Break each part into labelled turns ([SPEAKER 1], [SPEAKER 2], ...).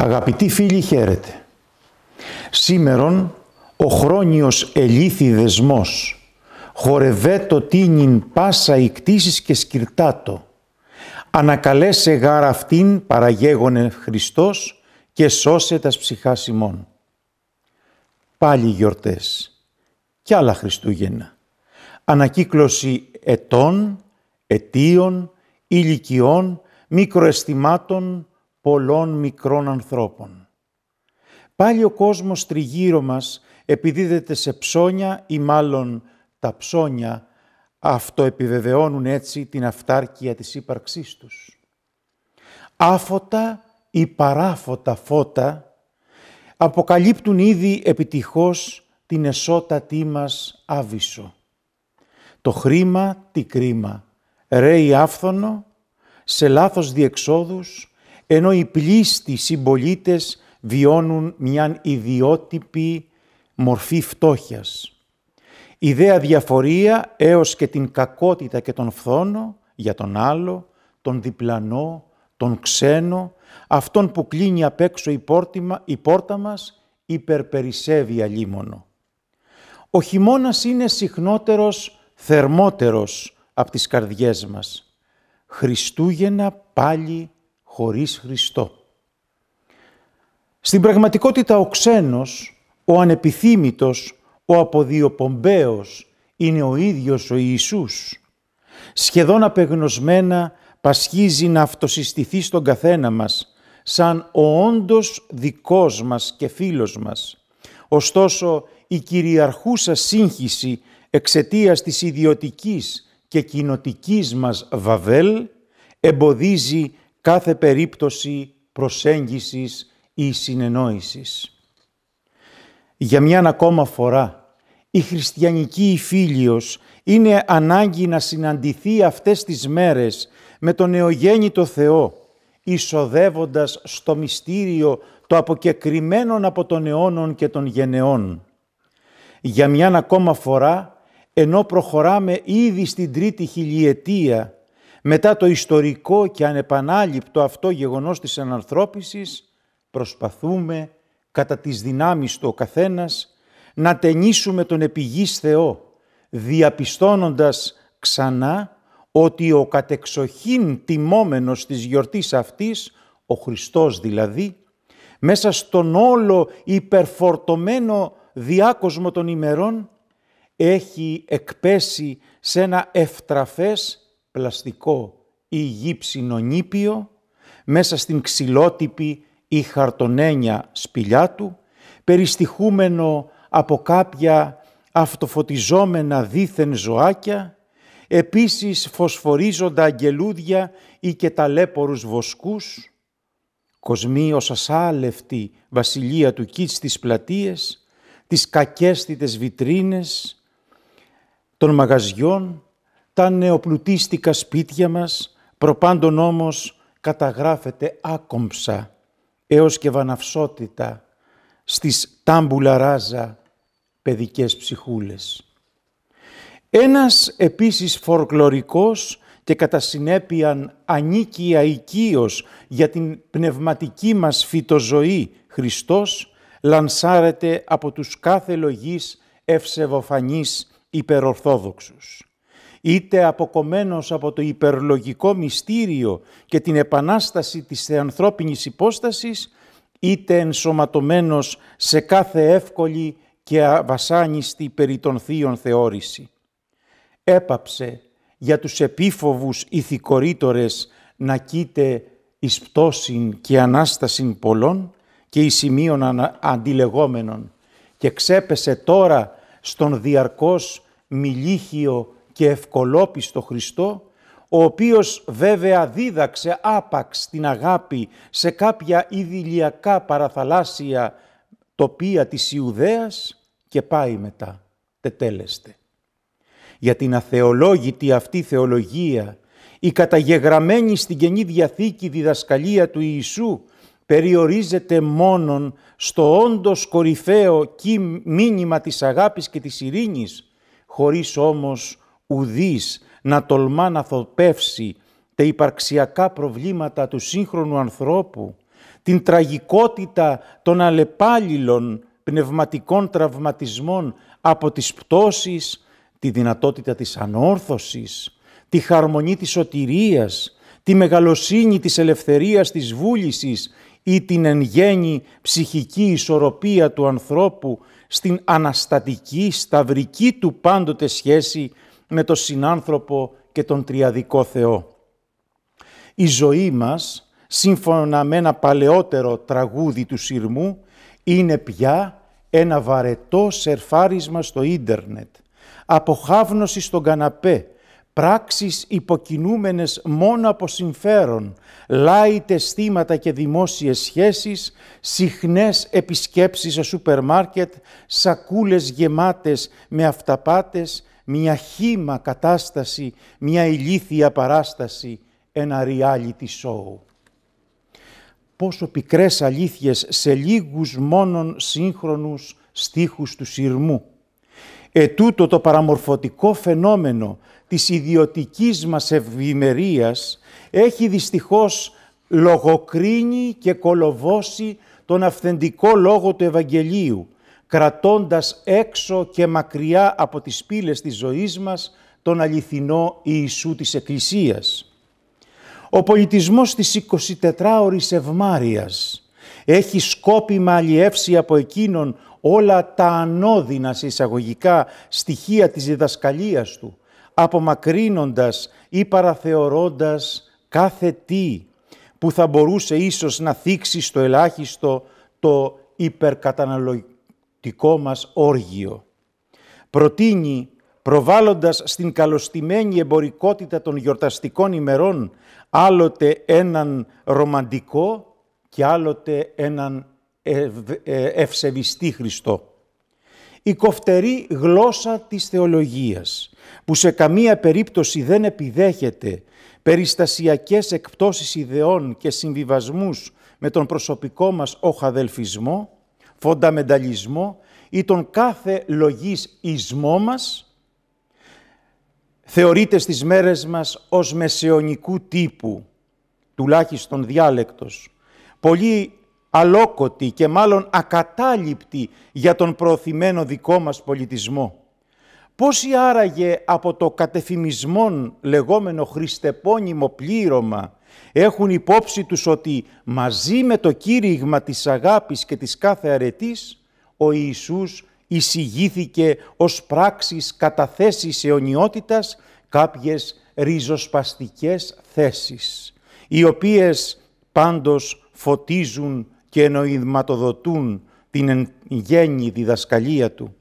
[SPEAKER 1] Αγαπητοί φίλοι χαίρετε. Σήμερον ο χρόνιος ελήθη δεσμός, το τίνιν πάσα ικτήσεις και σκυρτάτο. Ανακαλέσε γάρα αυτήν παραγέγονε Χριστός και σώσε τας ψυχάς ημών. Πάλι γιορτές και άλλα Χριστούγεννα. Ανακύκλωση ετών, ετίων, ηλικιών, μικροαισθημάτων, πολλών μικρών ανθρώπων. Πάλι ο κόσμος τριγύρω μας επιδίδεται σε ψώνια ή μάλλον τα ψώνια αυτοεπιβεβαιώνουν έτσι την αυτάρκεια της ύπαρξής τους. Άφωτα ή παράφωτα φώτα αποκαλύπτουν ήδη επιτυχώς την εσώτατή μας άβυσο. Το χρήμα τι κρίμα, ρέει άφθονο, σε λάθος διεξόδους, ενώ οι πλήστοι συμπολίτες βιώνουν μια ιδιότυπη μορφή φτώχειας. Η διαφορία έως και την κακότητα και τον φθόνο για τον άλλο, τον διπλανό, τον ξένο, αυτόν που κλείνει απ' έξω η, πόρτα μας, υπερπερισσεύει αλίμονο. Ο χειμώνας είναι συχνότερος, θερμότερος από τις καρδιές μας. Χριστούγεννα πάλι χωρίς Χριστό. Στην πραγματικότητα ο ξένος, ο ανεπιθύμητος, ο αποδιοπομπαίος είναι ο ίδιος ο Ιησούς. Σχεδόν απεγνωσμένα πασχίζει να αυτοσυστηθεί στον καθένα μας, σαν ο όντως δικός μας και φίλος μας. Ωστόσο, η κυριαρχούσα σύγχυση εξαιτίας της ιδιωτικής και κοινοτικής μας Βαβέλ εμποδίζει κάθε περίπτωση προσέγγισης ή συνεννόησης. Για μια ακόμα φορά, η χριστιανική υφήλιος είναι ανάγκη να συναντηθεί αυτές τις μέρες με τον νεογέννητο Θεό, εισοδεύοντας στο μυστήριο το αποκεκριμένον από τον αιώνων και των γενεών. Για μια ακόμα φορά, ενώ προχωράμε ήδη στην τρίτη χιλιετία, μετά το ιστορικό και ανεπανάληπτο αυτό γεγονός της ενανθρώπισης, προσπαθούμε κατά τις δυνάμεις του ο καθένας να ταινίσουμε τον επιγής Θεό, διαπιστώνοντας ξανά ότι ο κατεξοχήν τιμόμενος της γιορτής αυτής, ο Χριστός δηλαδή, μέσα στον όλο υπερφορτωμένο διάκοσμο των ημερών, έχει εκπέσει σε ένα ευτραφές πλαστικό ή γύψινο νήπιο μέσα στην ξυλότυπη ή χαρτονένια σπηλιά του, περιστοιχούμενο από κάποια αυτοφωτιζόμενα δίθεν ζωάκια, επίσης φωσφορίζοντα αγγελούδια ή και ταλέπορους βοσκούς, κοσμοί ως ασάλευτη βασιλεία του κίτς στις πλατείες, τις κακέστητες βιτρίνες των μαγαζιών, τα νεοπλουτίστικα σπίτια μας, προπάντων όμως καταγράφεται άκομψα έως και βαναυσότητα στις τάμπουλα ράζα παιδικές ψυχούλες. Ένας επίσης φορκλωρικός και κατά συνέπεια αικίος για την πνευματική μας φυτοζωή Χριστός λανσάρεται από τους κάθε λογής ευσεβοφανείς υπερορθόδοξους είτε αποκομμένος από το υπερλογικό μυστήριο και την επανάσταση της ανθρώπινης υπόστασης, είτε ενσωματωμένος σε κάθε εύκολη και αβασάνιστη περί των θείων θεώρηση. Έπαψε για τους επίφοβους ηθικορήτορες να κείτε εις πτώσιν και ανάστασιν πολλών και εις σημείων αντιλεγόμενων και ξέπεσε τώρα στον διαρκώς μιλίχιο και ευκολόπιστο Χριστό, ο οποίος βέβαια δίδαξε άπαξ την αγάπη σε κάποια ειδηλιακά παραθαλάσσια τοπία της Ιουδαίας και πάει μετά, τετέλεστε. Για την αθεολόγητη αυτή θεολογία, η καταγεγραμμένη στην Καινή Διαθήκη διδασκαλία του Ιησού περιορίζεται μόνον στο όντως κορυφαίο μήνυμα της αγάπης και της ειρήνης, χωρίς όμως ουδής να τολμά να θοπεύσει τα υπαρξιακά προβλήματα του σύγχρονου ανθρώπου, την τραγικότητα των αλλεπάλληλων πνευματικών τραυματισμών από τις πτώσεις, τη δυνατότητα της ανόρθωσης, τη χαρμονή της σωτηρίας, τη μεγαλοσύνη της ελευθερίας της βούλησης ή την εν γέννη ψυχική ισορροπία του ανθρώπου στην αναστατική, σταυρική του πάντοτε σχέση με τον συνάνθρωπο και τον τριαδικό Θεό. Η ζωή μας, σύμφωνα με ένα παλαιότερο τραγούδι του Συρμού, είναι πια ένα βαρετό σερφάρισμα στο ίντερνετ, αποχάβνωση στον καναπέ, πράξεις υποκινούμενες μόνο από συμφέρον, λάιτε θύματα και δημόσιες σχέσεις, συχνές επισκέψεις σε σούπερ μάρκετ, σακούλες γεμάτες με αυταπάτες, μια χήμα κατάσταση, μια ηλίθια παράσταση, ένα reality show. Πόσο πικρές αλήθειες σε λίγους μόνον σύγχρονους στίχους του σειρμού. Ετούτο το παραμορφωτικό φαινόμενο της ιδιωτικής μας ευημερίας έχει δυστυχώς λογοκρίνει και κολοβώσει τον αυθεντικό λόγο του Ευαγγελίου, κρατώντας έξω και μακριά από τις πύλες της ζωής μας τον αληθινό Ιησού της Εκκλησίας. Ο πολιτισμός της 24 ωρη Ευμάριας έχει σκόπιμα αλλιεύσει από εκείνον όλα τα ανώδυνα σε εισαγωγικά στοιχεία της διδασκαλίας του, απομακρύνοντας ή παραθεωρώντας κάθε τι που θα μπορούσε ίσως να θίξει στο ελάχιστο το υπερκαταναλωτικό τικό μας όργιο. Προτείνει, προβάλλοντας στην καλωστημένη εμπορικότητα των γιορταστικών ημερών, άλλοτε έναν ρομαντικό και άλλοτε έναν ε, ευσεβιστή Χριστό. Η κοφτερή γλώσσα της θεολογίας, που σε καμία περίπτωση δεν επιδέχεται περιστασιακές εκπτώσεις ιδεών και συμβιβασμούς με τον προσωπικό μας οχαδελφισμό, φονταμενταλισμό ή τον κάθε λογής μας, θεωρείται στις μέρες μας ως μεσαιωνικού τύπου, τουλάχιστον διάλεκτος, πολύ αλόκοτη και μάλλον ακατάληπτη για τον προωθημένο δικό μας πολιτισμό. Πώς άραγε από το κατεφημισμόν λεγόμενο χριστεπώνυμο πλήρωμα έχουν υπόψη τους ότι μαζί με το κήρυγμα της αγάπης και της κάθε αρετής, ο Ιησούς εισηγήθηκε ως πράξης καταθέσεις αιωνιότητας κάποιες ριζοσπαστικές θέσεις, οι οποίες πάντως φωτίζουν και εννοηματοδοτούν την γέννη διδασκαλία του.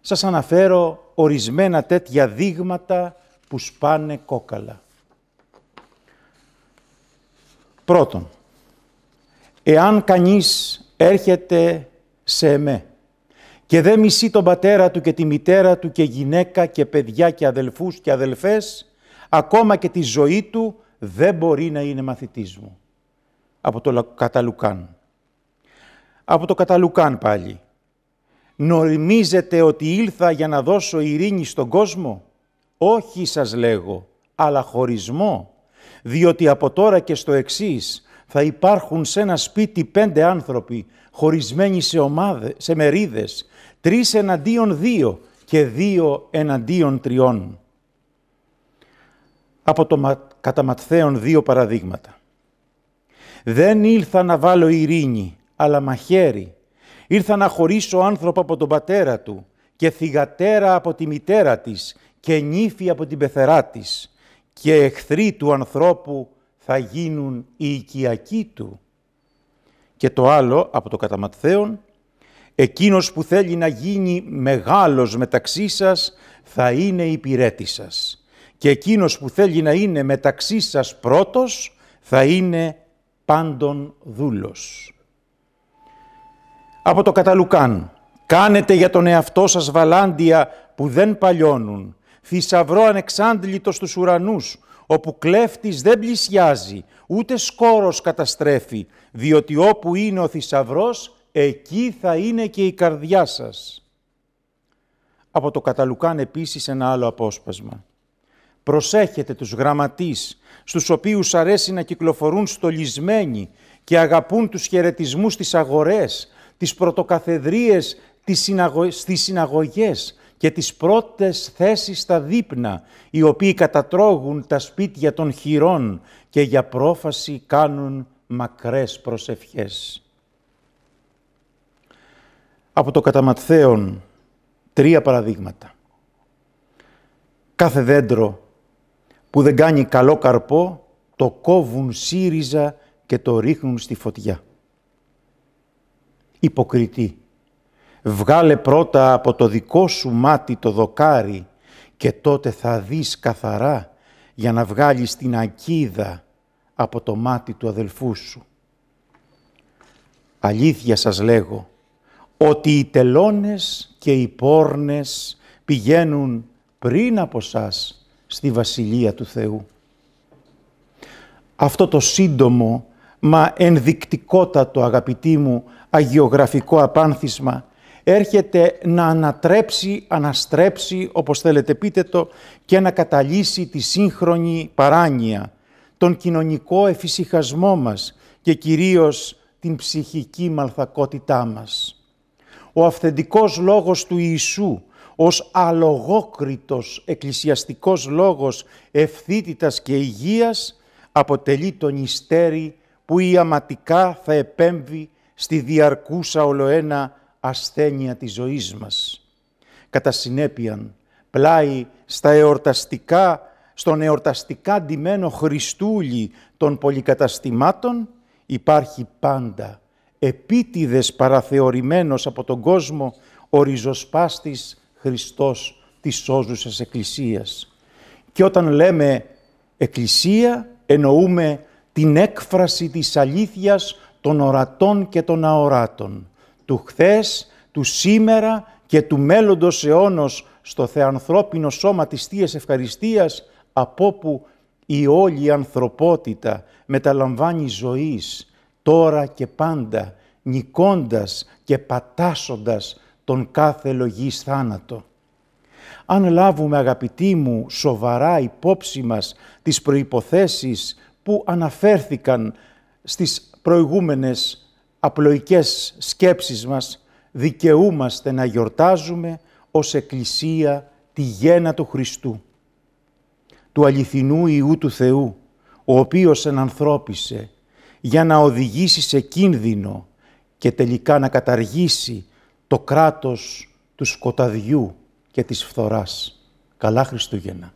[SPEAKER 1] Σας αναφέρω ορισμένα τέτοια δείγματα που σπάνε κόκαλα. Πρώτον, εάν κανείς έρχεται σε εμέ και δεν μισεί τον πατέρα του και τη μητέρα του και γυναίκα και παιδιά και αδελφούς και αδελφές, ακόμα και τη ζωή του δεν μπορεί να είναι μαθητής μου. Από το καταλουκάν. Από το καταλουκάν πάλι. Νορμίζετε ότι ήλθα για να δώσω ειρήνη στον κόσμο. Όχι σας λέγω, αλλά χωρισμό διότι από τώρα και στο εξής θα υπάρχουν σε ένα σπίτι πέντε άνθρωποι χωρισμένοι σε, ομάδες, σε μερίδες, τρεις εναντίον δύο και δύο εναντίον τριών. Από το Ματθαίον δύο παραδείγματα. Δεν ήλθα να βάλω ειρήνη, αλλά μαχαίρι. Ήρθα να χωρίσω άνθρωπο από τον πατέρα του και θυγατέρα από τη μητέρα της και νύφη από την πεθερά της και εχθροί του ανθρώπου θα γίνουν οι οικιακοί του. Και το άλλο από το Ματθαίον εκείνος που θέλει να γίνει μεγάλος μεταξύ σας θα είναι υπηρέτη σας. Και εκείνος που θέλει να είναι μεταξύ σας πρώτος θα είναι πάντων δούλος. Από το καταλουκάν, κάνετε για τον εαυτό σας βαλάντια που δεν παλιώνουν, θησαυρό ανεξάντλητος στους ουρανούς, όπου κλέφτης δεν πλησιάζει, ούτε σκόρος καταστρέφει, διότι όπου είναι ο θησαυρός, εκεί θα είναι και η καρδιά σας. Από το Καταλουκάν επίσης ένα άλλο απόσπασμα. Προσέχετε τους γραμματείς, στους οποίους αρέσει να κυκλοφορούν στολισμένοι και αγαπούν τους χαιρετισμούς στις αγορές, τις πρωτοκαθεδρίες, συναγωγές, και τις πρώτες θέσεις στα δείπνα, οι οποίοι κατατρώγουν τα σπίτια των χειρών και για πρόφαση κάνουν μακρές προσευχές. Από το καταματθέων τρία παραδείγματα. Κάθε δέντρο που δεν κάνει καλό καρπό, το κόβουν σύριζα και το ρίχνουν στη φωτιά. Υποκριτή. Βγάλε πρώτα από το δικό σου μάτι το δοκάρι και τότε θα δεις καθαρά για να βγάλεις την ακίδα από το μάτι του αδελφού σου. Αλήθεια σας λέγω ότι οι τελώνες και οι πόρνες πηγαίνουν πριν από σας στη Βασιλεία του Θεού. Αυτό το σύντομο μα ενδεικτικότατο αγαπητοί μου αγιογραφικό απάνθισμα έρχεται να ανατρέψει, αναστρέψει, όπως θέλετε πείτε το, και να καταλύσει τη σύγχρονη παράνοια, τον κοινωνικό εφησυχασμό μας και κυρίως την ψυχική μαλθακότητά μας. Ο αυθεντικός λόγος του Ιησού ως αλογόκριτος εκκλησιαστικός λόγος ευθύτητας και υγείας αποτελεί τον ιστέρι που ιαματικά θα επέμβει στη διαρκούσα ολοένα ασθένεια της ζωής μας. Κατά συνέπεια, πλάι στα εορταστικά, στον εορταστικά ντυμένο Χριστούλη των πολυκαταστημάτων υπάρχει πάντα επίτηδες παραθεωρημένος από τον κόσμο ο ριζοσπάστης Χριστός της σώζουσας Εκκλησίας. Και όταν λέμε Εκκλησία εννοούμε την έκφραση της αλήθειας των ορατών και των αοράτων του χθες, του σήμερα και του μέλλοντος αιώνος στο θεανθρώπινο σώμα της Θείας Ευχαριστίας, από που η όλη ανθρωπότητα μεταλαμβάνει ζωής, τώρα και πάντα, νικώντας και πατάσοντας τον κάθε λογής θάνατο. Αν λάβουμε αγαπητοί μου σοβαρά υπόψη μας τις προϋποθέσεις που αναφέρθηκαν στις προηγούμενες απλοϊκές σκέψεις μας δικαιούμαστε να γιορτάζουμε ως Εκκλησία τη γένα του Χριστού, του αληθινού Ιού του Θεού, ο οποίος ενανθρώπισε για να οδηγήσει σε κίνδυνο και τελικά να καταργήσει το κράτος του σκοταδιού και της φθοράς. Καλά Χριστούγεννα.